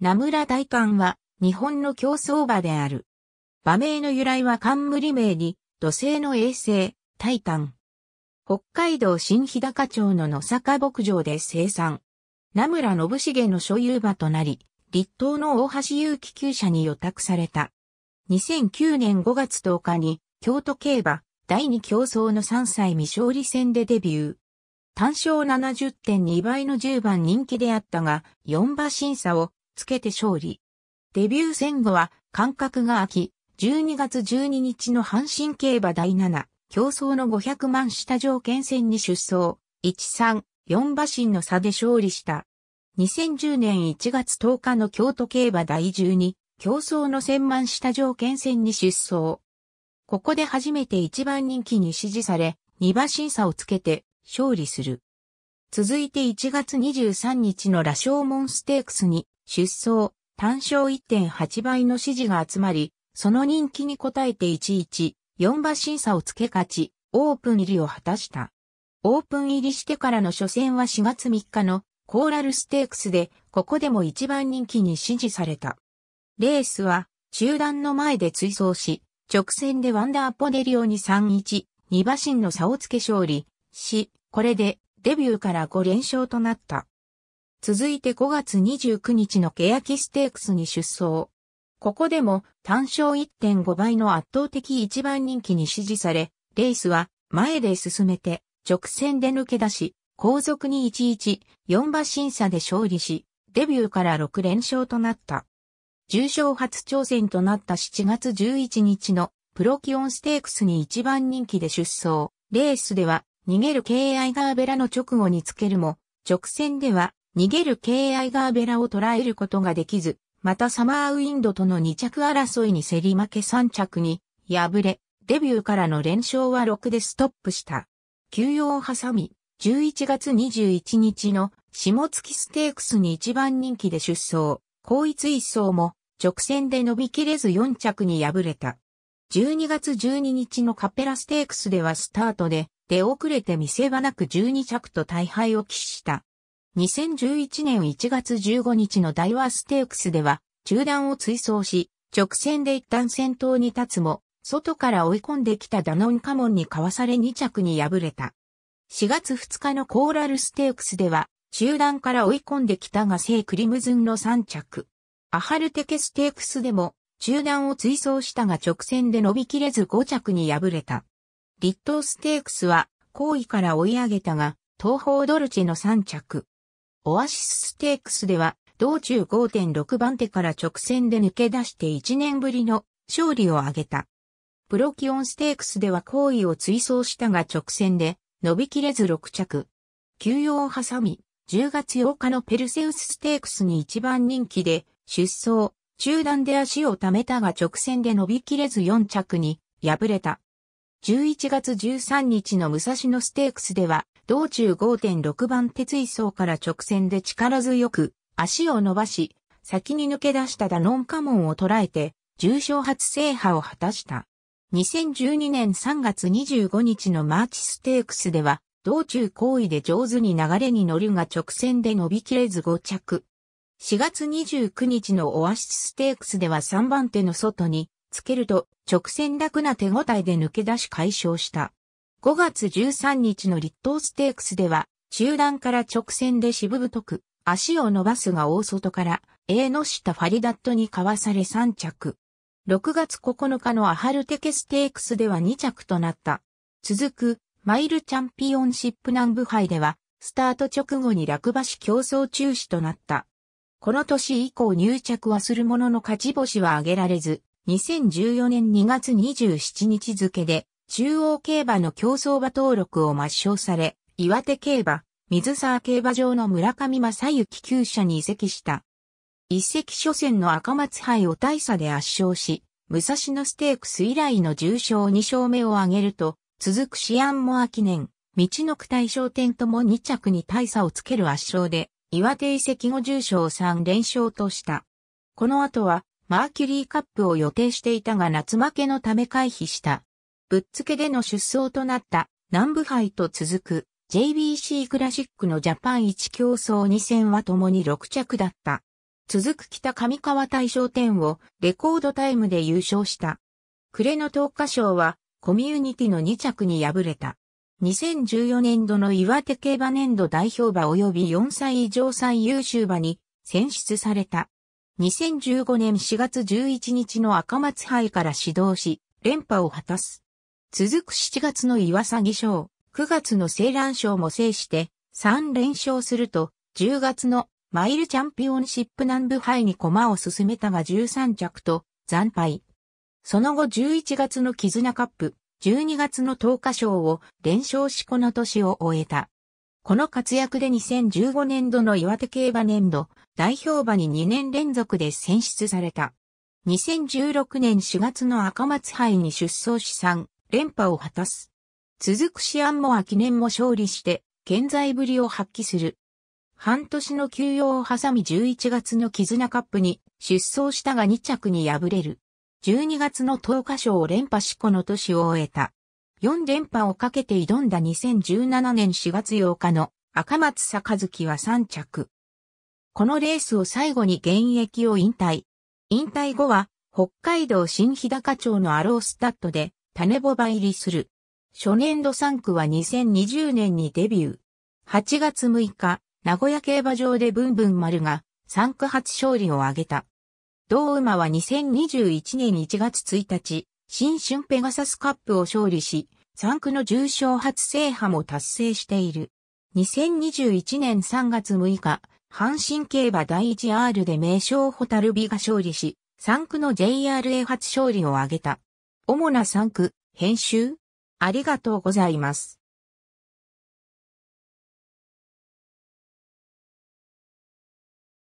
名村大官は日本の競争馬である。馬名の由来は冠名に土星の衛星、タイタン。北海道新日高町の野坂牧場で生産。名村信繁の所有馬となり、立東の大橋祐希厩舎に予託された。2009年5月10日に京都競馬第2競争の3歳未勝利戦でデビュー。単勝70.2倍の10番人気であったが、4馬審査をつけて勝利。デビュー戦後は間隔が空き、12月12日の阪神競馬第7、競争の500万下条件戦に出走、1-3、4馬身の差で勝利した。2010年1月10日の京都競馬第12、競争の1000万下条件戦に出走。ここで初めて1番人気に支持され、2馬身差をつけて勝利する。続いて1月23日の羅生門ステークスに出走、単勝1.8倍の支持が集まり、その人気に応えて11、4馬審査を付け勝ち、オープン入りを果たした。オープン入りしてからの初戦は4月3日のコーラルステークスで、ここでも一番人気に支持された。レースは、中段の前で追走し、直線でワンダーポデリオに3-1、2馬身の差をつけ勝利、し、これでデビューから5連勝となった。続いて5月29日のケヤキステークスに出走。ここでも単勝1.5倍の圧倒的一番人気に支持され、レースは前で進めて直線で抜け出し、後続に11、4馬審査で勝利し、デビューから6連勝となった。重賞初挑戦となった7月11日のプロキオンステークスに一番人気で出走。レースでは逃げる敬愛ガーベラの直後につけるも、直線では逃げる敬愛ガーベラを捉えることができず、またサマーウィンドとの2着争いに競り負け3着に敗れ、デビューからの連勝は6でストップした。休養を挟み、11月21日の下月ステークスに一番人気で出走、後一一走も直線で伸びきれず4着に敗れた。12月12日のカペラステークスではスタートで出遅れて見せ場なく12着と大敗を喫した。2011年1月15日のダイワーステークスでは、中断を追走し、直線で一旦先頭に立つも、外から追い込んできたダノンカモンにかわされ2着に敗れた。4月2日のコーラルステークスでは、中断から追い込んできたが聖クリムズンの3着。アハルテケステークスでも、中断を追走したが直線で伸びきれず5着に敗れた。立東ステークスは、後位から追い上げたが、東方ドルチェの3着。オアシスステークスでは、道中5.6番手から直線で抜け出して1年ぶりの勝利を挙げた。プロキオンステークスでは好意を追走したが直線で伸びきれず6着。休養を挟み、10月8日のペルセウスステークスに一番人気で出走、中段で足を溜めたが直線で伸びきれず4着に敗れた。11月13日の武蔵野ステークスでは道中5.6番鉄位層から直線で力強く足を伸ばし、先に抜け出したダノンカモンを捉えて、重賞初制覇を果たした。2012年3月25日のマーチステークスでは、道中行為で上手に流れに乗るが直線で伸びきれず5着。4月29日のオアシスステークスでは3番手の外につけると直線楽な手応えで抜け出し解消した。5月13日の立東ステークスでは、中段から直線で渋太く、足を伸ばすが大外から、A の下ファリダットにかわされ3着。6月9日のアハルテケステークスでは2着となった。続く、マイルチャンピオンシップ南部杯では、スタート直後に落馬し競争中止となった。この年以降入着はするものの勝ち星は挙げられず、2014年2月27日付で、中央競馬の競走馬登録を抹消され、岩手競馬、水沢競馬場の村上正幸厩舎に移籍した。一席初戦の赤松杯を大差で圧勝し、武蔵野ステークス以来の重賞2勝目を挙げると、続くシアンモア記念、道の区大賞点とも2着に大差をつける圧勝で、岩手移籍後重賞3連勝とした。この後は、マーキュリーカップを予定していたが夏負けのため回避した。ぶっつけでの出走となった南部杯と続く JBC クラシックのジャパン1競争2戦は共に6着だった。続く北上川大賞店をレコードタイムで優勝した。暮れの10日賞はコミュニティの2着に敗れた。2014年度の岩手競馬年度代表馬及び4歳以上最優秀馬に選出された。2015年4月11日の赤松杯から始動し、連覇を果たす。続く7月の岩崎賞、9月の青蘭賞も制して3連勝すると、10月のマイルチャンピオンシップ南部杯に駒を進めたが13着と惨敗。その後11月の絆カップ、12月の10日賞を連勝しこの年を終えた。この活躍で2015年度の岩手競馬年度代表馬に2年連続で選出された。2016年4月の赤松杯に出走し3連覇を果たす。続くシアンモア記念も勝利して、健在ぶりを発揮する。半年の休養を挟み11月の絆カップに出走したが2着に敗れる。12月の10日賞を連覇しこの年を終えた。4連覇をかけて挑んだ2017年4月8日の赤松月は3着。このレースを最後に現役を引退。引退後は北海道新日高町のアロースタッドで種ボバ入りする。初年度3区は2020年にデビュー。8月6日、名古屋競馬場でブンブン丸が3区初勝利を挙げた。同馬は2021年1月1日、新春ペガサスカップを勝利し、3区の重賞初制覇も達成している。2021年3月6日、阪神競馬第 1R で名称ホタルビが勝利し、3区の JRA 初勝利を挙げた。主な3区、編集ありがとうございます。